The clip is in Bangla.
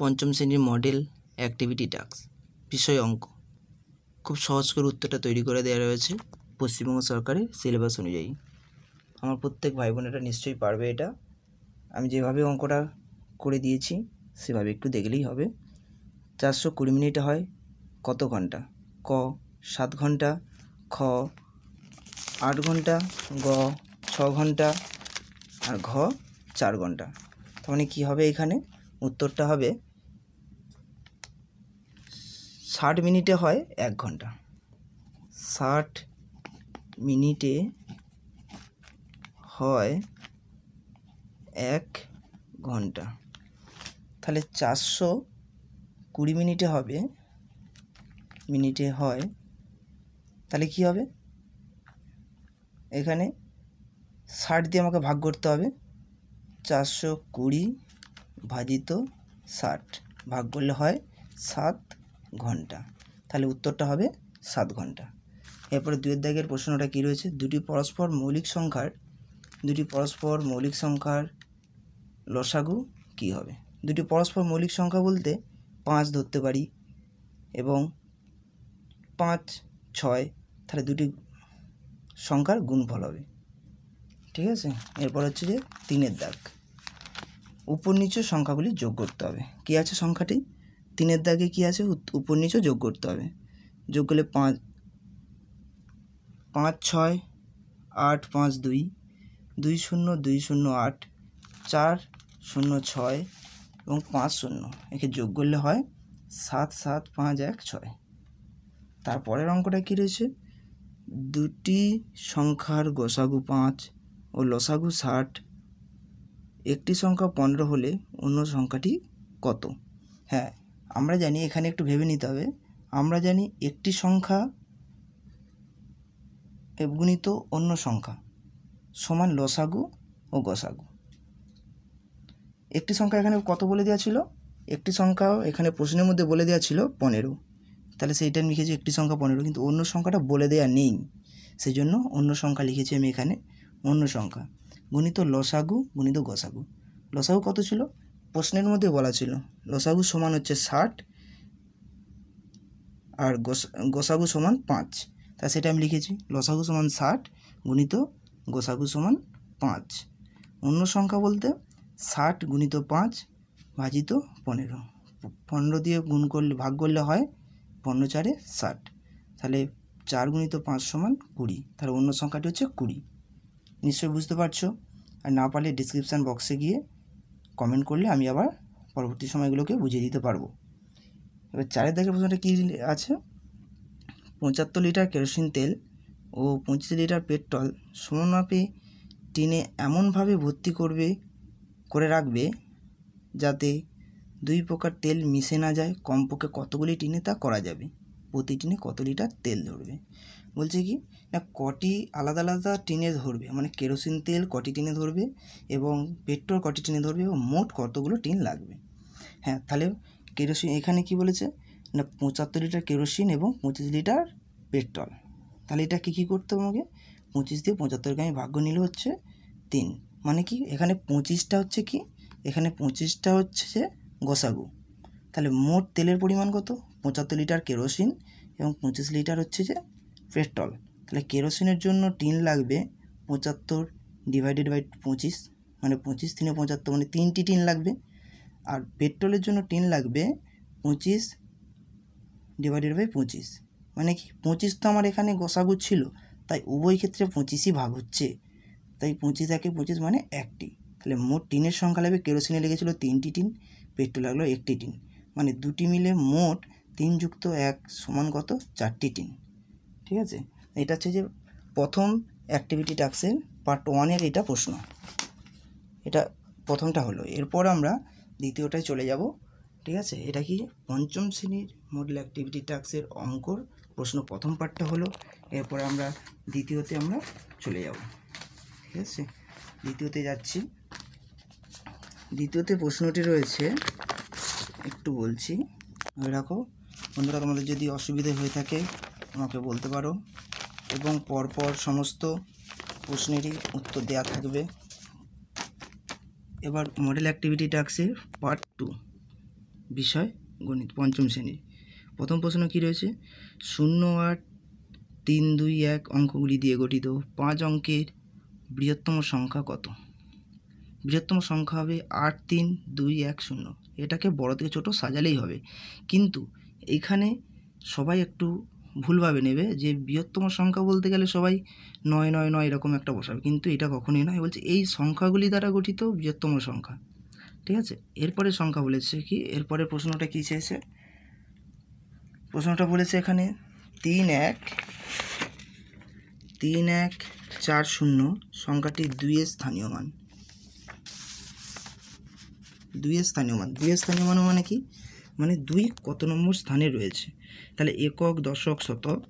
পঞ্চম শ্রেণীর মডেল অ্যাক্টিভিটি টাস্ক বিষয় অঙ্ক খুব সহজ করে উত্তরটা তৈরি করে দেওয়া রয়েছে পশ্চিমবঙ্গ সরকারের সিলেবাস অনুযায়ী আমার প্রত্যেক ভাই বোনেরা নিশ্চয়ই পারবে এটা আমি যেভাবে অঙ্কটা করে দিয়েছি সেভাবে একটু দেখলেই হবে চারশো কুড়ি মিনিট হয় কত ঘন্টা ক সাত ঘন্টা খ আট ঘন্টা গ ছ ঘন্টা আর ঘ চার ঘন্টা তার মানে কী হবে এখানে উত্তরটা হবে ষাট মিনিটে হয় এক ঘন্টা ষাট মিনিটে হয় এক ঘন্টা তাহলে চারশো কুড়ি মিনিটে হবে মিনিটে হয় তাহলে কি হবে এখানে ষাট দিয়ে আমাকে ভাগ করতে হবে চারশো কুড়ি ভাজিত ষাট ভাগ করলে হয় সাত ঘন্টা তাহলে উত্তরটা হবে সাত ঘন্টা এরপরে দুয়ের দাগের প্রশ্নটা কী রয়েছে দুটি পরস্পর মৌলিক সংখ্যার দুটি পরস্পর মৌলিক সংখ্যার লসাগু কি হবে দুটি পরস্পর মৌলিক সংখ্যা বলতে পাঁচ ধরতে পারি এবং পাঁচ ছয় তাহলে দুটি সংখ্যার গুণফল হবে ঠিক আছে এরপর হচ্ছে যে তিনের দাগ উপর নিচু সংখ্যাগুলি যোগ করতে হবে কী আছে সংখ্যাটি তিনের দাগে কি আছে উপর নিচে যোগ করতে হবে যোগ করলে পাঁচ পাঁচ ছয় আট পাঁচ দুই দুই শূন্য দুই শূন্য আট চার শূন্য ছয় এবং পাঁচ শূন্য একে যোগ করলে হয় সাত সাত পাঁচ এক ছয় তারপরের অঙ্কটা কী রয়েছে দুটি সংখ্যার গোসাগু পাঁচ ও লসাগু ষাট একটি সংখ্যা পনেরো হলে অন্য সংখ্যাটি কত হ্যাঁ আমরা জানি এখানে একটু ভেবে নিতে হবে আমরা জানি একটি সংখ্যা গুণিত অন্য সংখ্যা সমান লসাগু ও গসাগু একটি সংখ্যা এখানে কত বলে দেওয়া ছিল একটি সংখ্যা এখানে প্রশ্নের মধ্যে বলে দেওয়া ছিল পনেরো তাহলে সেইটা আমি লিখেছি একটি সংখ্যা পনেরো কিন্তু অন্য সংখ্যাটা বলে দেওয়া নেই সেই জন্য অন্য সংখ্যা লিখেছি আমি এখানে অন্য সংখ্যা গুণিত লসাগু গুণিত গসাগু লসাগু কত ছিল প্রশ্নের মধ্যে বলা ছিল লসাগু সমান হচ্ছে ষাট আর গোসাগু সমান পাঁচ তা সেটা আমি লিখেছি লসাগু সমান ষাট গুণিত গোসাগু সমান পাঁচ অন্য সংখ্যা বলতে ষাট গুণিত পাঁচ ভাজিত পনেরো পনেরো দিয়ে গুণ করলে ভাগ করলে হয় পনেরো চারে ষাট তাহলে চার গুণিত পাঁচ সমান কুড়ি তাহলে অন্য সংখ্যাটি হচ্ছে কুড়ি নিশ্চয়ই বুঝতে পারছো আর না পারলে ডিসক্রিপশান বক্সে গিয়ে কমেন্ট করলে আমি আবার পরবর্তী সময়গুলোকে বুঝিয়ে দিতে পারবো এবার চারের দাগের প্রশ্নটা কী আছে পঁচাত্তর লিটার কেরোসিন তেল ও পঁচিশ লিটার পেট্রোল সমানমাপে টিনে এমনভাবে ভর্তি করবে করে রাখবে যাতে দুই প্রকার তেল মিশে না যায় কমপক্ষে কতগুলি টিনে তা করা যাবে প্রতি টিনে কত লিটার তেল ধরবে বলছে কি না কটি আলাদা আলাদা টিনে ধরবে মানে কেরোসিন তেল কটি টিনে ধরবে এবং পেট্রোল কটি টিনে ধরবে এবং মোট কতগুলো টিন লাগবে হ্যাঁ তাহলে কেরোসিন এখানে কি বলেছে না পঁচাত্তর লিটার কেরোসিন এবং পঁচিশ লিটার পেট্রোল তাহলে এটা কী কী করতে হবে আমাকে পঁচিশ দিয়ে পঁচাত্তরকে আমি ভাগ্য নিলে হচ্ছে তিন মানে কি এখানে পঁচিশটা হচ্ছে কি এখানে পঁচিশটা হচ্ছে গোসাগু তাহলে মোট তেলের পরিমাণ কত পঁচাত্তর লিটার কেরোসিন এবং পঁচিশ লিটার হচ্ছে যে পেট্রোল তাহলে কেরোসিনের জন্য টিন লাগবে পঁচাত্তর ডিভাইডেড বাই পঁচিশ মানে পঁচিশ তিনে পঁচাত্তর মানে তিনটি টিন লাগবে আর পেট্রোলের জন্য টিন লাগবে পঁচিশ ডিভাইডেড বাই পঁচিশ মানে কি পঁচিশ তো আমার এখানে গোসাগু ছিল তাই উভয় ক্ষেত্রে পঁচিশই ভাগ হচ্ছে তাই পঁচিশ একে পঁচিশ মানে একটি তাহলে মোট টিনের সংখ্যা লাগবে কেরোসিনে লেগেছিলো তিনটি টিন পেট্রোল লাগলো একটি টিন মানে দুটি মিলে মোট তিন যুক্ত এক সমান কত চারটি টিন ঠিক আছে এটা হচ্ছে যে প্রথম অ্যাক্টিভিটি টাস্কের পার্ট ওয়ানের এটা প্রশ্ন এটা প্রথমটা হলো এরপর আমরা দ্বিতীয়টায় চলে যাব ঠিক আছে এটা কি পঞ্চম শ্রেণীর মডেল অ্যাক্টিভিটি টাস্কের অঙ্কর প্রশ্ন প্রথম পার্টটা হলো এরপরে আমরা দ্বিতীয়তে আমরা চলে যাব ঠিক আছে দ্বিতীয়তে যাচ্ছি দ্বিতীয়তে প্রশ্নটি রয়েছে একটু বলছি রাখো বন্ধুরা তোমাদের যদি অসুবিধে হয়ে থাকে আমাকে বলতে পারো এবং পরপর সমস্ত প্রশ্নেরই উত্তর দেওয়া থাকবে এবার মডেল অ্যাক্টিভিটি টাক্সে পার্ট টু বিষয় গণিত পঞ্চম শ্রেণীর প্রথম প্রশ্ন কি রয়েছে শূন্য আট তিন দুই এক অঙ্কগুলি দিয়ে গঠিত পাঁচ অঙ্কের বৃহত্তম সংখ্যা কত বৃহত্তম সংখ্যা হবে আট তিন দুই এক শূন্য এটাকে বড় থেকে ছোটো সাজালেই হবে কিন্তু এইখানে সবাই একটু ভুলভাবে নেবে যে বৃহত্তম সংখ্যা বলতে গেলে সবাই নয় নয় নয় এরকম একটা বসাবে কিন্তু এটা কখনোই নয় বলছে এই সংখ্যাগুলি দ্বারা গঠিত বৃহত্তম সংখ্যা ঠিক আছে এরপরে সংখ্যা বলেছে কি এরপরে প্রশ্নটা কী চেয়েছে প্রশ্নটা বলেছে এখানে তিন এক তিন এক চার শূন্য সংখ্যাটি দুইয়ের স্থানীয় মান দুইয়ের স্থানীয় মান দুইয়ের স্থানীয় মান মানে কি মানে দুই কত নম্বর স্থানে রয়েছে তাহলে একক দশক শতক